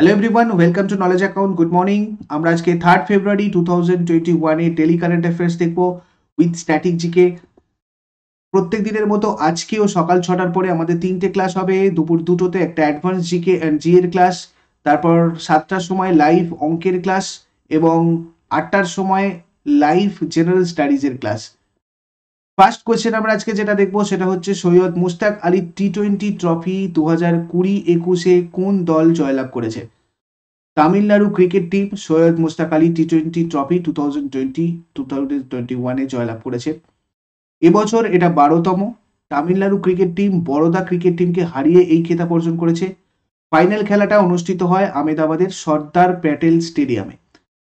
hello everyone welcome to knowledge account good morning আমরা আজকে third February two thousand twenty ওয়ানে daily current affairs দেখবো with static GK প্রত্যেক দিনের মতো আজকেও সকাল ছটার পরে আমাদের তিনটে ক্লাস হবে দুপুর দুটোতে একটা অ্যাডভান্স জিকে অ্যান্ড জি এর ক্লাস তারপর সাতটার সময় লাইভ অঙ্কের ক্লাস এবং আটটার সময় লাইভ জেনারেল স্টাডিজের ক্লাস ফার্স্ট কোয়েশ্চেন আমরা আজকে যেটা দেখবো সেটা হচ্ছে Syed Mushtaq Ali T twenty trophy দু হাজার কুড়ি একুশে কোন দল জয়লাভ করেছে Tamil Nadu cricket team Syed Mushtaq Ali T twenty trophy two thousand twenty two thousand twenty ওয়ানে জয়লাভ করেছে এবছর এটা বারোতম Tamil Nadu cricket team Baroda cricket টিমকে হারিয়ে এই খেতাব অর্জন করেছে ফাইনাল খেলাটা অনুষ্ঠিত হয় আহমেদাবাদের সর্দার প্যাটেল স্টেডিয়ামে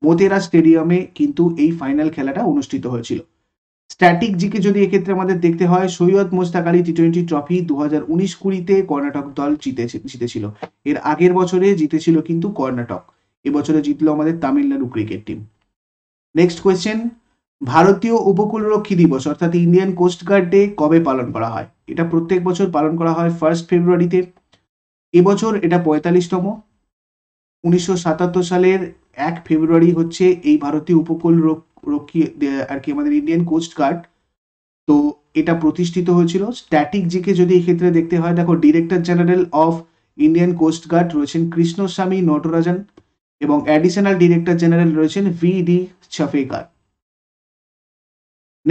মোতেরা স্টেডিয়ামে কিন্তু এই ফাইনাল খেলাটা অনুষ্ঠিত হয়েছিল স্ট্যাটিক জিকে যদি এক্ষেত্রে আমাদের দেখতে হয় Syed Mostak Ali T twenty trophy দু হাজার উনিশ কুড়িতে কর্ণাটক দল জিতে জিতেছিল এর আগের বছরে জিতেছিল কিন্তু কর্ণাটক এবছরে জিতলো আমাদের Tamil Nadu cricket team next question ভারতীয় উপকূলরক্ষী দিবস অর্থাৎ ইন্ডিয়ান কোস্টগার্ড ডে কবে পালন করা হয় এটা প্রত্যেক বছর পালন করা হয় ফার্স্ট ফেব্রুয়ারিতে এবছর এটা পঁয়তাল্লিশতম উনিশশো সাতাত্তর সালের এক ফেব্রুয়ারি হচ্ছে এই ভারতীয় উপকূল রক্ষী আর কি আমাদের ইন্ডিয়ান কোস্ট গার্ড তো এটা প্রতিষ্ঠিত হয়েছিল স্ট্যাটিক জিকে যদি এক্ষেত্রে দেখতে হয় দেখো director general of Indian coast guard রয়েছেন কৃষ্ণস্বামী নটরাজন এবং অ্যাডিশনাল ডিরেক্টর জেনারেল রয়েছেন ভি ডি ছাফেকার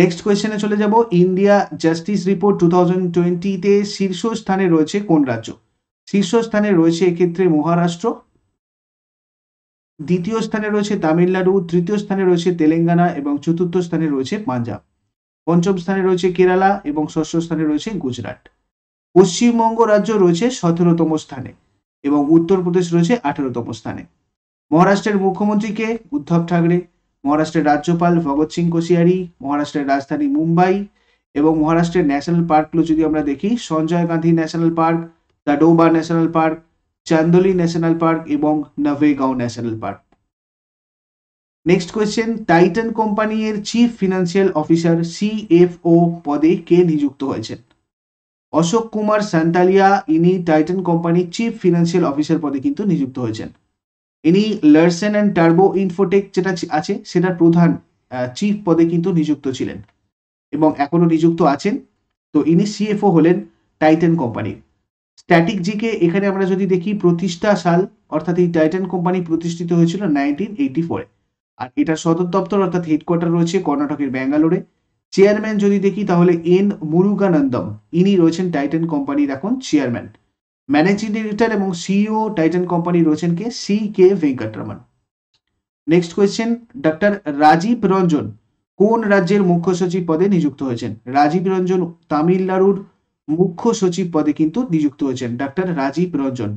নেক্সট কোয়েশ্চেনে চলে যাব India justice report two thousand টোয়েন্টিতে শীর্ষস্থানে রয়েছে কোন রাজ্য শীর্ষস্থানে রয়েছে এক্ষেত্রে মহারাষ্ট্র দ্বিতীয় স্থানে রয়েছে তামিলনাড়ু তৃতীয় স্থানে রয়েছে তেলেঙ্গানা এবং চতুর্থ স্থানে রয়েছে পাঞ্জাব পঞ্চম স্থানে রয়েছে কেরালা এবং ষষ্ঠ স্থানে রয়েছে গুজরাট পশ্চিমবঙ্গ রাজ্য রয়েছে সতেরোতম স্থানে এবং উত্তরপ্রদেশ রয়েছে আঠেরোতম স্থানে মহারাষ্ট্রের মুখ্যমন্ত্রীকে উদ্ধব ঠাকরে মহারাষ্ট্রের রাজ্যপাল ভগৎ সিং কোশিয়ারি মহারাষ্ট্রের রাজধানী মুম্বাই এবং মহারাষ্ট্রের ন্যাশনাল পার্কগুলো যদি আমরা দেখি সঞ্জয় গান্ধী ন্যাশনাল পার্ক ডোবা national park Chandoli national park এবং Navegaon national park next question Titan company এর চিফ ফিনান্সিয়াল অফিসার সিএফও পদে কে নিযুক্ত হয়েছেন অশোক কুমার সান্তালিয়া ইনি টাইটান কোম্পানির চিফ ফিনান্সিয়াল অফিসার পদে কিন্তু নিযুক্ত হয়েছেন ইনি লার্সেন অ্যান্ড টার্বো ইনফোটেক যেটা আছে সেটার প্রধান চিফ পদে কিন্তু নিযুক্ত ছিলেন এবং এখনও নিযুক্ত আছেন তো ইনি সিএফও হলেন টাইটান কোম্পানির স্ট্যাটিক জিকে এখানে আমরা যদি দেখি প্রতিষ্ঠা সাল অর্থাৎ এই টাইটান কোম্পানি প্রতিষ্ঠিত হয়েছিল নাইনটিন এইটি ফোরে আর এটার সদর দপ্তর অর্থাৎ হেডকোয়ার্টার রয়েছে কর্ণাটকের ব্যাঙ্গালোরে চেয়ারম্যান যদি দেখি তাহলে এন মুরুগানন্দম ইনি রয়েছেন টাইটান কোম্পানির এখন চেয়ারম্যান ম্যানেজিং ডিরেক্টর এবং সিইও টাইটান কোম্পানি রয়েছেন কে C K Venkataraman next question doctor Rajiv Ranjan কোন রাজ্যের মুখ্য সচিব পদে নিযুক্ত হয়েছেন রাজীব রঞ্জন তামিলনাড়ুর মুখ্য সচিব পদে কিন্তু নিযুক্ত হয়েছেন ডাক্তার রাজীব রঞ্জন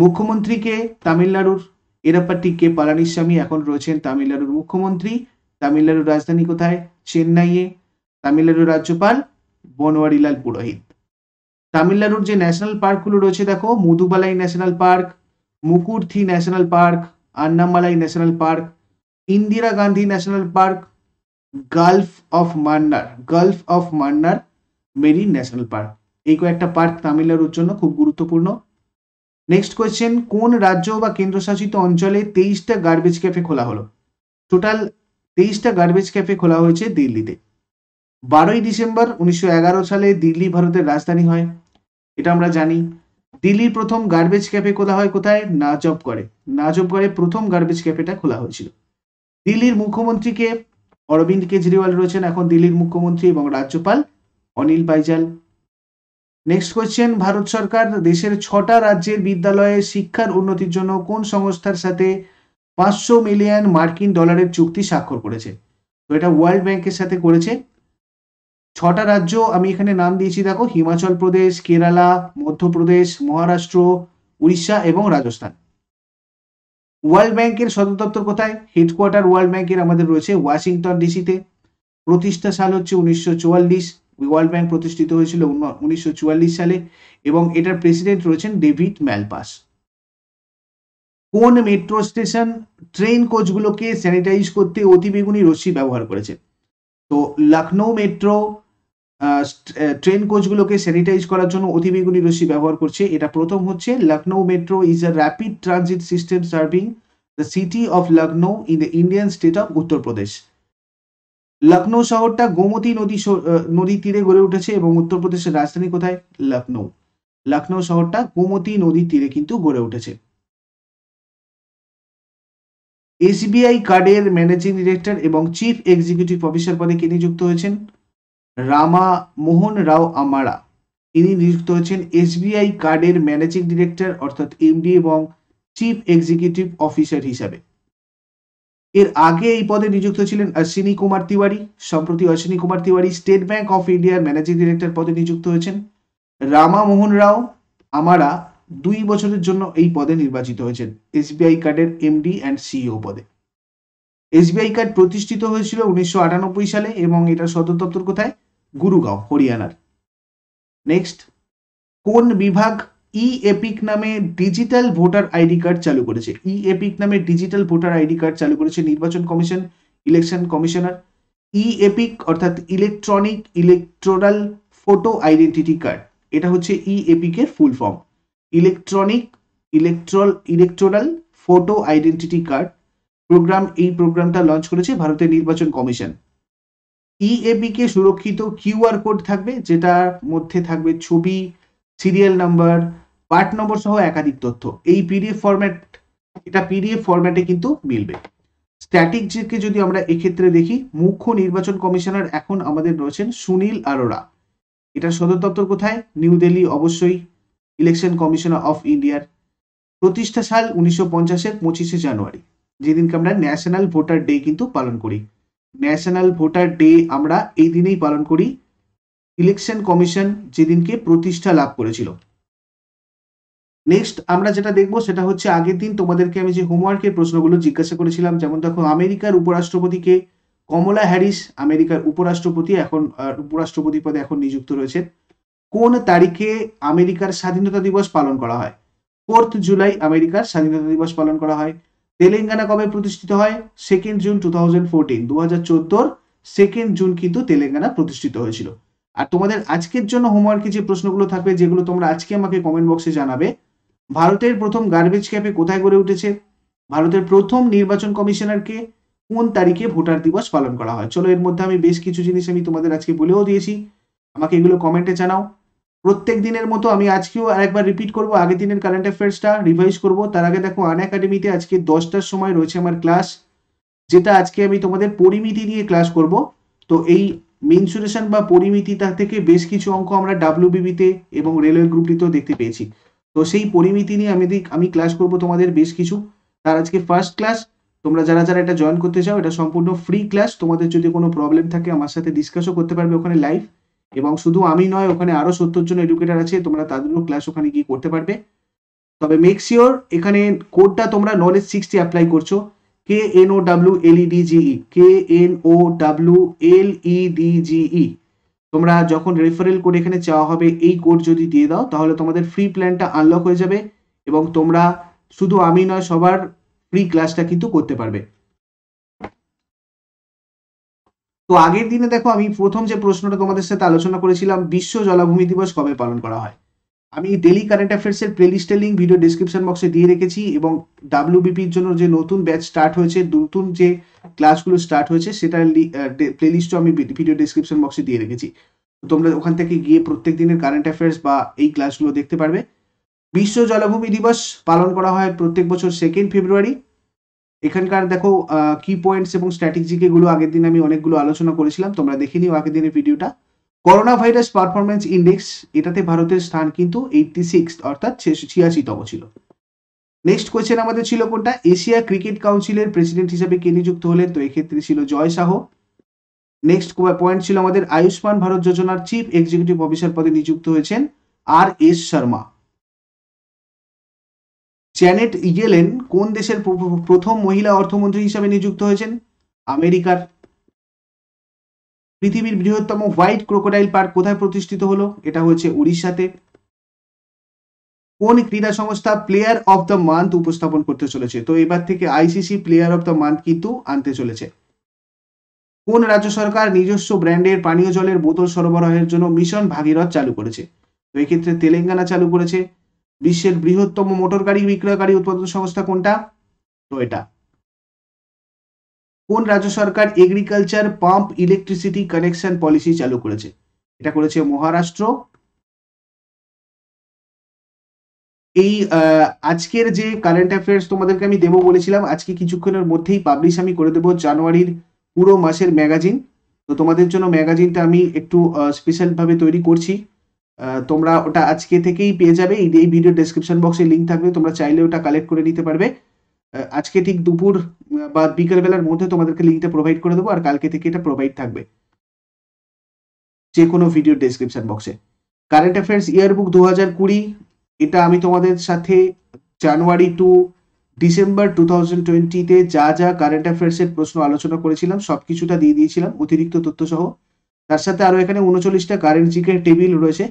মুখ্যমন্ত্রীকে তামিলনাড়ুর এরাপাটি কে পালানিস্বামী এখন রয়েছেন তামিলনাড়ুর মুখ্যমন্ত্রী তামিলনাড়ুর রাজধানী কোথায় চেন্নাইয়ে তামিলনাড়ুর রাজ্যপাল বনোয়ারিলাল পুরোহিত তামিলনাড়ুর যে ন্যাশনাল পার্কগুলো রয়েছে দেখো Mudumalai national park Mukurthi national park Annamalai national park Indira Gandhi national park gulf of Mannar gulf of Mannar marine national park এই কয়েকটা পার্ক তামিলনাড়ুর জন্য খুব গুরুত্বপূর্ণ নেক্সট কোয়েশ্চেন কোন রাজ্য বা কেন্দ্রশাসিত অঞ্চলে তেইশটা গার্বেজ ক্যাফে খোলা হলো টোটাল তেইশটা গার্বেজ ক্যাফে খোলা হয়েছে দিল্লিতে বারোই ডিসেম্বর উনিশশো সালে দিল্লি ভারতের রাজধানী হয় এটা আমরা জানি দিল্লির প্রথম গার্বেজ ক্যাফে খোলা হয় কোথায় নাজব করে নাজব করে প্রথম গার্বেজ ক্যাফেটা খোলা হয়েছিল দিল্লির মুখ্যমন্ত্রীকে অরবিন্দ কেজরিওয়াল রয়েছেন এখন দিল্লির মুখ্যমন্ত্রী এবং রাজ্যপাল অনিল বাইজাল নেক্সট কোয়েশ্চেন ভারত সরকার দেশের ছটা রাজ্যের বিদ্যালয়ে শিক্ষার উন্নতির জন্য কোন সংস্থার সাথে পাঁচশো মিলিয়ন মার্কিন ডলারের চুক্তি স্বাক্ষর করেছে তো এটা ওয়ার্ল্ড ব্যাংকের সাথে করেছে ছটা রাজ্য আমি এখানে নাম দিয়েছি দেখো হিমাচল প্রদেশ কেরালা মধ্যপ্রদেশ মহারাষ্ট্র উড়িষ্যা এবং রাজস্থান ওয়ার্ল্ড ব্যাংকের সদর দপ্তর কোথায় হেডকোয়ার্টার ওয়ার্ল্ড ব্যাংকের আমাদের রয়েছে ওয়াশিংটন ডিসিতে প্রতিষ্ঠা সাল হচ্ছে উনিশশো চুয়াল্লিশ ওয়ার্ল্ড ব্যাংক প্রতিষ্ঠিত হয়েছিল উনিশশো সালে এবং এটার প্রেসিডেন্ট রয়েছেন ডেভিড ম্যালপাস কোন মেট্রো স্টেশন ট্রেন কোচগুলোকে স্যানিটাইজ করতে অতিবেগুনি রশ্মি ব্যবহার করেছে তো লখনৌ মেট্রো ট্রেন কোচগুলোকে স্যানিটাইজ করার জন্য অতিবেগুনি রশ্মি ব্যবহার করছে এটা প্রথম হচ্ছে Lucknow metro is a rapid transit system serving the city of Lucknow in the Indian state of Uttar Pradesh Lucknow শহরটা গোমতী নদী নদীর তীরে গড়ে উঠেছে এবং উত্তরপ্রদেশের রাজধানী কোথায় লখনৌ লখনৌ শহরটা গোমতী নদীর তীরে কিন্তু গড়ে উঠেছে এসবিআই কার্ডের ম্যানেজিং ডিরেক্টর এবং চিফ এক্সিকিউটিভ অফিসার পদে কে নিযুক্ত হয়েছেন রামা মোহন রাও আমারা তিনি নিযুক্ত হয়েছেন এসবিআই কার্ডের ম্যানেজিং ডিরেক্টর অর্থাৎ এমডি এবং চিফ এক্সিকিউটিভ অফিসার হিসাবে এর আগে এই পদে নিযুক্ত ছিলেন অশ্বিনী কুমার তিওয়ারি সম্প্রতি Ashwini Kumar Tiwari state bank of ইন্ডিয়ার ম্যানেজিং ডিরেক্টর পদে নিযুক্ত হয়েছেন রামা মোহন রাও আমারা দুই বছরের জন্য এই পদে নির্বাচিত হয়েছেন এসবিআই কার্ডের এমডি অ্যান্ড সিইও পদে এসবিআই কার্ড প্রতিষ্ঠিত হয়েছিল উনিশশো সালে এবং এটার সদর দপ্তর কোথায় গুরুগাঁও হরিয়ানার নেক্সট কোন বিভাগ ই এপিক নামে ডিজিটাল ভোটার আইডি কার্ড চালু করেছে ই এপিক নামে ডিজিটাল ভোটার আইডি কার্ড চালু করেছে নির্বাচন commission election commissioner e EPIC অর্থাৎ electronic electoral photo identity card এটা হচ্ছে ই এপিকের full form electronic electoral electoral photo identity card program এই প্রোগ্রামটা লঞ্চ করেছে ভারতের নির্বাচন কমিশন ইএপিকে সুরক্ষিত কিউআর কোড থাকবে যেটার মধ্যে থাকবে ছবি সিরিয়াল নাম্বার পার্ট নম্বর সহ একাধিক তথ্য এই পিডিএফ ফরম্যাট এটা পিডিএফ ফরম্যাটে কিন্তু মিলবে স্ট্যাটিককে যদি আমরা এক্ষেত্রে দেখি মুখ্য নির্বাচন কমিশনার এখন আমাদের রয়েছেন সুনীল আরোরা এটার সদর দপ্তর কোথায় নিউ দিল্লি অবশ্যই ইলেকশন কমিশনার অফ ইন্ডিয়ার প্রতিষ্ঠা সাল উনিশশো পঞ্চাশের পঁচিশে জানুয়ারি যেদিনকে আমরা ন্যাশনাল ভোটার ডে কিন্তু পালন করি ন্যাশনাল ভোটার ডে আমরা এই দিনেই পালন করি ইলেকশন কমিশন যেদিনকে প্রতিষ্ঠা লাভ করেছিল নেক্সট আমরা যেটা দেখব সেটা হচ্ছে আগের দিন তোমাদেরকে আমি যে হোমওয়ার্কের প্রশ্নগুলো জিজ্ঞাসা করেছিলাম যেমন দেখো আমেরিকার উপরাষ্ট্রপতিকে কমলা হ্যারিস আমেরিকার উপরাষ্ট্রপতি এখন উপরাষ্ট্রপতি পদে এখন নিযুক্ত রয়েছে কোন তারিখে আমেরিকার স্বাধীনতা দিবস পালন করা হয় ফোর্থ জুলাই আমেরিকার স্বাধীনতা দিবস পালন করা হয় তেলেঙ্গানা কবে প্রতিষ্ঠিত হয় second June two thousand fourteen দু হাজার চোদ্দোর সেকেন্ড জুন কিন্তু তেলেঙ্গানা প্রতিষ্ঠিত হয়েছিল আর তোমাদের আজকের জন্য হোমওয়ার্কে যে প্রশ্নগুলো থাকবে যেগুলো তোমরা আজকে আমাকে কমেন্ট বক্সে জানাবে ভারতের প্রথম গার্বেজ ক্যাপে কোথায় গড়ে উঠেছে ভারতের প্রথম নির্বাচন কমিশনারকে কোন তারিখে ভোটার দিবস পালন করা হয় চলো এর মধ্যে আমি বেশ কিছু জিনিস আমি তোমাদের আজকে বলেও দিয়েছি আমাকে এগুলো কমেন্টে জানাও প্রত্যেক দিনের মতো আমি আজকেও আরেকবার রিপিট করব আগের দিনের কারেন্ট অ্যাফেয়ার্সটা রিভাইজ করব তার আগে দেখো আন একাডেমিতে আজকে দশটার সময় রয়েছে আমার ক্লাস যেটা আজকে আমি তোমাদের পরিমিতি নিয়ে ক্লাস করব তো এই মিনসুরেশন বা পরিমিতি তার থেকে বেশ কিছু অঙ্ক আমরা ডাব্লিউবিবিতে এবং রেলওয়ে গ্রুপটিতেও দেখতে পেয়েছি তো সেই পরিমিতি নিয়ে আমি আমি ক্লাস করব তোমাদের বেশ কিছু তার আজকে ফার্স্ট ক্লাস তোমরা যারা যারা এটা জয়েন করতে চাও এটা সম্পূর্ণ ফ্রি ক্লাস তোমাদের যদি কোনো প্রবলেম থাকে আমার সাথে ডিসকাসও করতে পারবে ওখানে লাইভ এবং শুধু আমি নয় ওখানে আরও সত্তর জন এডুকেটার আছে তোমরা তাদেরও ক্লাস ওখানে গিয়ে করতে পারবে তবে মেক শিওর এখানে কোডটা তোমরা নলেজ সিক্সটি অ্যাপ্লাই করছো K N O W L E D G E K N O W L E D G E তোমরা যখন রেফারেল কোড এখানে চাওয়া হবে এই কোড যদি দিয়ে দাও তাহলে তোমাদের ফ্রি প্ল্যানটা আনলক হয়ে যাবে এবং তোমরা শুধু আমি নয় সবার ফ্রি ক্লাসটা কিন্তু করতে পারবে তো আগের দিনে দেখো আমি প্রথম যে প্রশ্নটা তোমাদের সাথে আলোচনা করেছিলাম বিশ্ব জলাভূমি দিবস কবে পালন করা হয় আমি ডেলি কারেন্ট অ্যাফেয়ার্সের প্লেলিস্টের লিঙ্ক ভিডিও ডিসক্রিপশন বক্সে দিয়ে রেখেছি এবং ডাব্লিউবিপির জন্য যে নতুন ব্যাচ স্টার্ট হয়েছে নতুন যে ক্লাসগুলো স্টার্ট হয়েছে সেটার প্লেলিস্টও আমি ভিডিও ডিসক্রিপশন বক্সে দিয়ে রেখেছি তোমরা ওখান থেকে গিয়ে প্রত্যেক দিনের কারেন্ট অ্যাফেয়ার্স বা এই ক্লাসগুলো দেখতে পারবে বিশ্ব জলাভূমি দিবস পালন করা হয় প্রত্যেক বছর সেকেন্ড ফেব্রুয়ারি এখানকার দেখো কি পয়েন্টস এবং স্ট্র্যাটেজিকেগুলো আগের দিন আমি অনেকগুলো আলোচনা করেছিলাম তোমরা দেখে নিও আগের দিনের ভিডিওটা করোনা ভাইরাস পারফরমেন্স ইন্ডেক্স এটাতে ভারতের স্থান কিন্তু এইটটি সিক্স অর্থাৎ ছিয়াশিতম ছিল নেক্সট কোয়েশ্চেন আমাদের ছিল কোনটা এশিয়া ক্রিকেট কাউন্সিলের প্রেসিডেন্ট হিসেবে কে নিযুক্ত হলেন তো এক্ষেত্রে ছিল জয় শাহ নেক্সট পয়েন্ট ছিল আমাদের আয়ুষ্মান ভারত যোজনার চিফ এক্সিকিউটিভ অফিসার পদে নিযুক্ত হয়েছেন R S Sharma Janet Yellen কোন দেশের প্রথম মহিলা অর্থমন্ত্রী হিসেবে নিযুক্ত হয়েছেন আমেরিকার পৃথিবীর বৃহত্তম হোয়াইট ক্রোকোডাইল পার্ক কোথায় প্রতিষ্ঠিত হলো এটা হয়েছে উড়িষ্যাতে কোন ক্রীড়া সংস্থা প্লেয়ার অফ দ্য মান্থ উপস্থাপন করতে চলেছে তো এবার থেকে ICC player of the month কিন্তু আনতে চলেছে কোন রাজ্য সরকার নিজস্ব ব্র্যান্ডের পানীয় জলের বোতল সরবরাহের জন্য মিশন ভাগীরথ চালু করেছে তো এক্ষেত্রে তেলেঙ্গানা চালু করেছে বিশ্বের বৃহত্তম মোটর গাড়ি বিক্রয়কারী উৎপাদন সংস্থা কোনটা তো এটা কোন রাজ্য সরকার agriculture pump electricity connection policy চালু করেছে এটা করেছে মহারাষ্ট্র এই আজকের যে কারেন্ট অ্যাফেয়ার্স তোমাদেরকে আমি দেবো বলেছিলাম আজকে কিছুক্ষণের মধ্যেই পাবলিশ আমি করে দেবো জানুয়ারির পুরো মাসের ম্যাগাজিন তো তোমাদের জন্য ম্যাগাজিনটা আমি একটু স্পেশালভাবে তৈরি করছি তোমরা ওটা আজকে থেকেই পেয়ে যাবে এই ভিডিও ডেসক্রিপশন বক্সে লিঙ্ক থাকবে তোমরা চাইলে ওটা কালেক্ট করে নিতে পারবে আজকে ঠিক দুপুর বা বিকেলবেলার মধ্যে তোমাদেরকে লিঙ্কটা প্রোভাইড করে দেবো আর কালকে থেকে এটা প্রোভাইড থাকবে যে কোনো ভিডিও ডেসক্রিপশন বক্সে কারেন্ট অ্যাফেয়ার্স ইয়ারবুক দু হাজার কুড়ি এটা আমি তোমাদের সাথে January to December two thousand টোয়েন্টিতে যা যা কারেন্ট অ্যাফেয়ার্সের প্রশ্ন আলোচনা করেছিলাম সব কিছুটা দিয়ে দিয়েছিলাম অতিরিক্ত তথ্য সহ তার সাথে আরও এখানে উনচল্লিশটা কারেন্ট জিকের টেবিল রয়েছে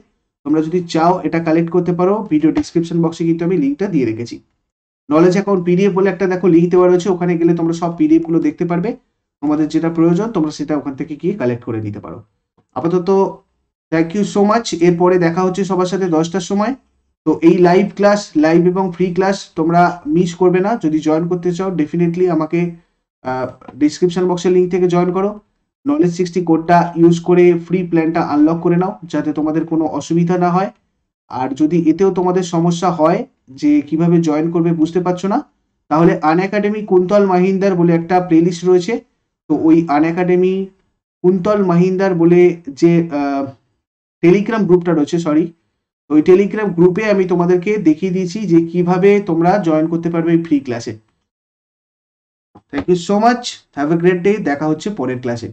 তোমরা যদি চাও এটা কালেক্ট করতে পারো ভিডিও ডিসক্রিপশন বক্সে কিন্তু আমি লিঙ্কটা দিয়ে রেখেছি নলেজ অ্যাকাউন্ট পিডিএফ বলে একটা দেখো লিখতে দেওয়া রয়েছে ওখানে গেলে তোমরা সব পিডিএফগুলো দেখতে পারবে তোমাদের যেটা প্রয়োজন তোমরা সেটা ওখান থেকে গিয়ে কালেক্ট করে নিতে পারো আপাতত থ্যাংক ইউ সো মাচ এরপরে দেখা হচ্ছে সবার সাথে দশটার সময় তো এই লাইভ ক্লাস লাইভ এবং ফ্রি ক্লাস তোমরা মিস করবে না যদি জয়েন করতে চাও ডেফিনেটলি আমাকে ডিসক্রিপশন বক্সের লিঙ্ক থেকে জয়েন করো নলেজ সিক্সটি কোডটা ইউজ করে ফ্রি প্ল্যানটা আনলক করে নাও যাতে তোমাদের কোনো অসুবিধা না হয় আর যদি এতেও তোমাদের সমস্যা হয় যে কিভাবে জয়েন করবে বুঝতে পারছো না তাহলে আন একাডেমি কুন্তল মাহিন্দার বলে একটা প্লেলিস্ট রয়েছে তো ওই আন একাডেমি কুন্তল মাহিন্দার বলে যে টেলিগ্রাম গ্রুপটা রয়েছে সরি ওই টেলিগ্রাম গ্রুপে আমি তোমাদেরকে দেখিয়ে দিয়েছি যে কিভাবে তোমরা জয়েন করতে পারবে এই ফ্রি ক্লাসে thank you so much have a great day দেখা হচ্ছে পরের ক্লাসে